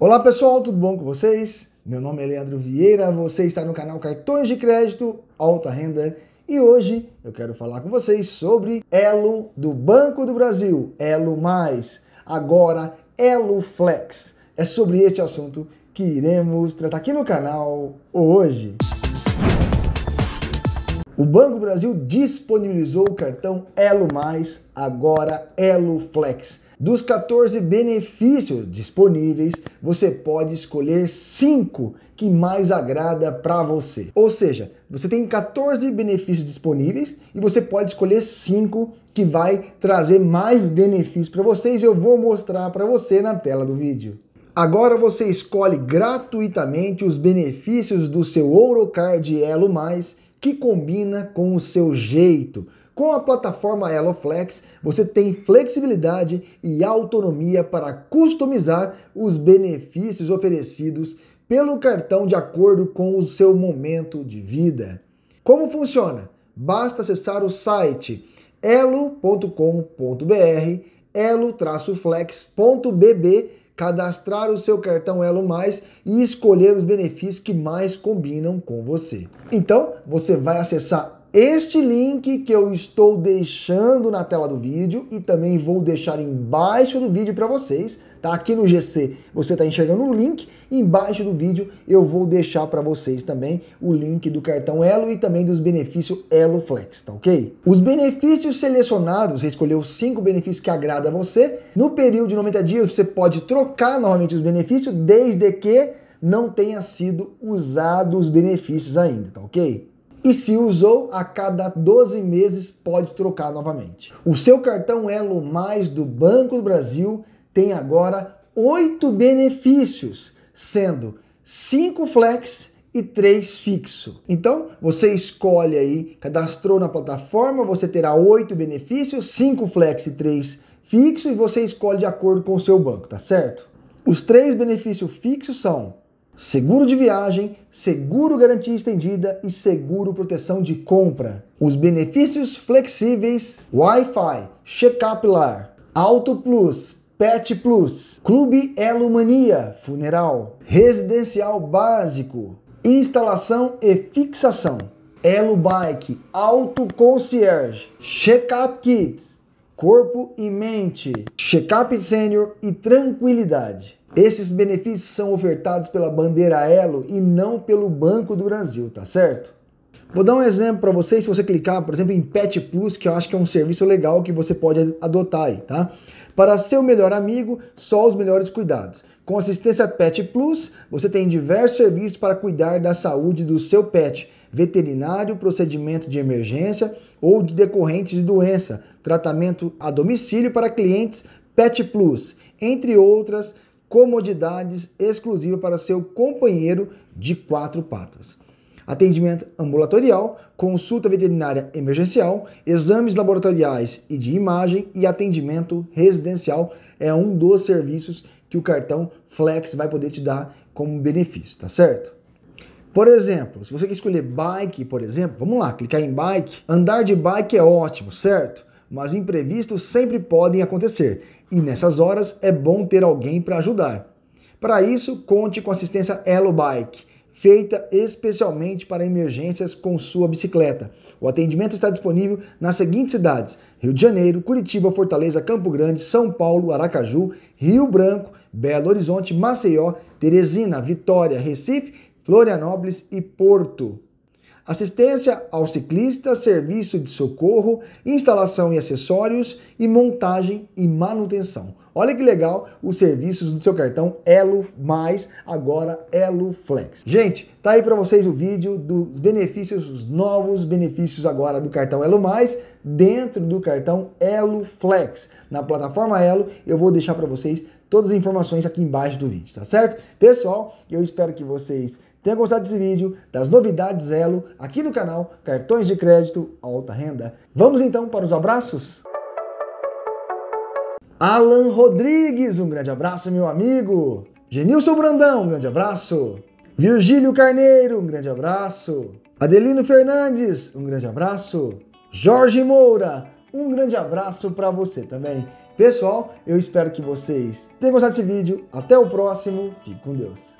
Olá pessoal, tudo bom com vocês? Meu nome é Leandro Vieira, você está no canal Cartões de Crédito Alta Renda e hoje eu quero falar com vocês sobre Elo do Banco do Brasil, Elo Mais, agora Elo Flex. É sobre este assunto que iremos tratar aqui no canal hoje. O Banco do Brasil disponibilizou o cartão Elo Mais, agora Elo Flex dos 14 benefícios disponíveis, você pode escolher 5 que mais agrada para você. Ou seja, você tem 14 benefícios disponíveis e você pode escolher 5 que vai trazer mais benefícios para vocês. Eu vou mostrar para você na tela do vídeo. Agora você escolhe gratuitamente os benefícios do seu Ourocard Elo Mais que combina com o seu jeito com a plataforma HelloFlex, você tem flexibilidade e autonomia para customizar os benefícios oferecidos pelo cartão de acordo com o seu momento de vida. Como funciona? Basta acessar o site elo.com.br, elo-flex.bb, cadastrar o seu cartão Elo Mais e escolher os benefícios que mais combinam com você. Então, você vai acessar este link que eu estou deixando na tela do vídeo e também vou deixar embaixo do vídeo para vocês, tá? Aqui no GC você está enxergando o link, embaixo do vídeo eu vou deixar para vocês também o link do cartão Elo e também dos benefícios Elo Flex, tá ok? Os benefícios selecionados, você escolheu cinco benefícios que agrada a você, no período de 90 dias você pode trocar novamente os benefícios, desde que não tenha sido usado os benefícios ainda, tá ok? e se usou a cada 12 meses pode trocar novamente. O seu cartão Elo Mais do Banco do Brasil tem agora oito benefícios, sendo cinco flex e três fixo. Então, você escolhe aí, cadastrou na plataforma, você terá oito benefícios, cinco flex e três fixo e você escolhe de acordo com o seu banco, tá certo? Os três benefícios fixos são seguro de viagem, seguro garantia estendida e seguro proteção de compra. Os benefícios flexíveis, Wi-Fi, check-up lar, Auto Plus, Pet Plus, Clube Elumania, funeral, residencial básico, instalação e fixação, Elo Bike, Auto Concierge, Check-up Corpo e Mente, Check-up Sênior e Tranquilidade. Esses benefícios são ofertados pela bandeira Elo e não pelo Banco do Brasil, tá certo? Vou dar um exemplo para vocês, se você clicar, por exemplo, em Pet Plus, que eu acho que é um serviço legal que você pode adotar aí, tá? Para seu melhor amigo, só os melhores cuidados. Com assistência Pet Plus, você tem diversos serviços para cuidar da saúde do seu pet. Veterinário, procedimento de emergência ou de decorrentes de doença, tratamento a domicílio para clientes Pet Plus, entre outras comodidades exclusivas para seu companheiro de quatro patas. Atendimento ambulatorial, consulta veterinária emergencial, exames laboratoriais e de imagem e atendimento residencial é um dos serviços que o cartão Flex vai poder te dar como benefício, tá certo? Por exemplo, se você quer escolher bike, por exemplo, vamos lá, clicar em bike. Andar de bike é ótimo, certo? mas imprevistos sempre podem acontecer e nessas horas é bom ter alguém para ajudar. Para isso, conte com a assistência Elo Bike, feita especialmente para emergências com sua bicicleta. O atendimento está disponível nas seguintes cidades: Rio de Janeiro, Curitiba, Fortaleza, Campo Grande, São Paulo, Aracaju, Rio Branco, Belo Horizonte, Maceió, Teresina, Vitória, Recife, Florianópolis e Porto assistência ao ciclista, serviço de socorro, instalação e acessórios e montagem e manutenção. Olha que legal os serviços do seu cartão Elo Mais, agora Elo Flex. Gente, tá aí para vocês o vídeo dos benefícios, os novos benefícios agora do cartão Elo Mais dentro do cartão Elo Flex. Na plataforma Elo, eu vou deixar para vocês todas as informações aqui embaixo do vídeo, tá certo? Pessoal, eu espero que vocês Tenha gostado desse vídeo, das novidades Elo, aqui no canal Cartões de Crédito Alta Renda. Vamos então para os abraços? Alan Rodrigues, um grande abraço, meu amigo. Genilson Brandão, um grande abraço. Virgílio Carneiro, um grande abraço. Adelino Fernandes, um grande abraço. Jorge Moura, um grande abraço para você também. Pessoal, eu espero que vocês tenham gostado desse vídeo. Até o próximo. Fique com Deus.